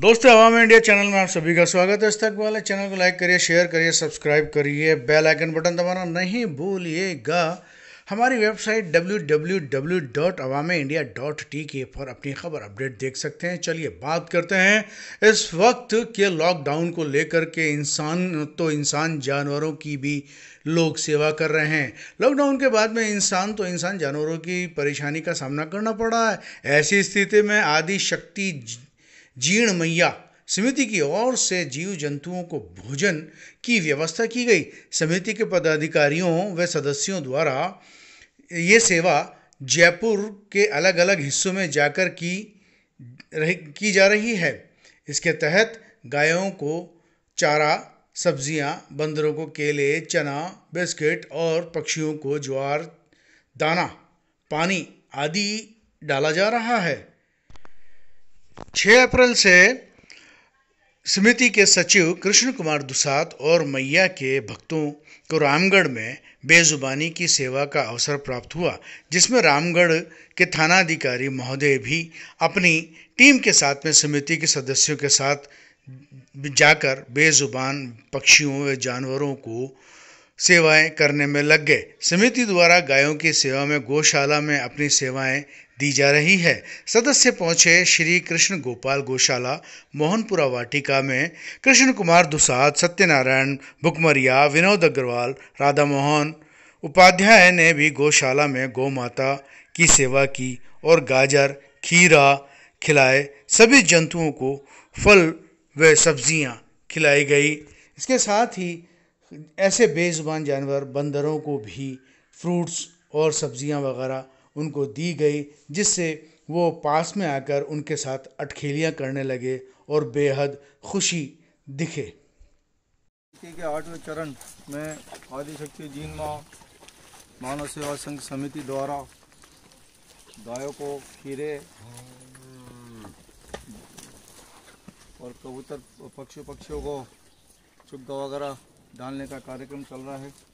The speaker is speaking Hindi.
दोस्तों हवा इंडिया चैनल में आप सभी का स्वागत है इस तक वाले चैनल को लाइक करिए शेयर करिए सब्सक्राइब करिए बेल आइकन बटन दबाना नहीं भूलिएगा हमारी वेबसाइट टी के पर अपनी खबर अपडेट देख सकते हैं चलिए बात करते हैं इस वक्त के लॉकडाउन को लेकर के इंसान तो इंसान जानवरों की भी लोग सेवा कर रहे हैं लॉकडाउन के बाद में इंसान तो इंसान जानवरों की परेशानी का सामना करना पड़ा है ऐसी स्थिति में आदि शक्ति जीर्ण मैया समिति की ओर से जीव जंतुओं को भोजन की व्यवस्था की गई समिति के पदाधिकारियों व सदस्यों द्वारा ये सेवा जयपुर के अलग अलग हिस्सों में जाकर की की जा रही है इसके तहत गायों को चारा सब्जियां, बंदरों को केले चना बिस्किट और पक्षियों को ज्वार दाना पानी आदि डाला जा रहा है 6 अप्रैल से समिति के सचिव कृष्ण कुमार दुसात और मैया के भक्तों को रामगढ़ में बेजुबानी की सेवा का अवसर प्राप्त हुआ जिसमें रामगढ़ के थानाधिकारी महोदय भी अपनी टीम के साथ में समिति के सदस्यों के साथ जाकर बेजुबान पक्षियों व जानवरों को सेवाएं करने में लग गए समिति द्वारा गायों की सेवा में गौशाला में अपनी सेवाएं दी जा रही है सदस्य पहुंचे श्री कृष्ण गोपाल गौशाला मोहनपुरा वाटिका में कृष्ण कुमार दुसाद सत्यनारायण बुकमरिया विनोद अग्रवाल राधा मोहन उपाध्याय ने भी गौशाला में गौ माता की सेवा की और गाजर खीरा खिलाए सभी जंतुओं को फल व सब्जियां खिलाई गई इसके साथ ही ऐसे बेज़ुबान जानवर बंदरों को भी फ्रूट्स और सब्ज़ियाँ वगैरह उनको दी गई जिससे वो पास में आकर उनके साथ अटखेलियाँ करने लगे और बेहद खुशी दिखे के आठवें चरण में आदिशक्ति जीन माँ मानव सेवा संघ समिति द्वारा गायों को खीरे और कबूतर पक्षी पक्षियों को चुग्गा वगैरह डालने का कार्यक्रम चल रहा है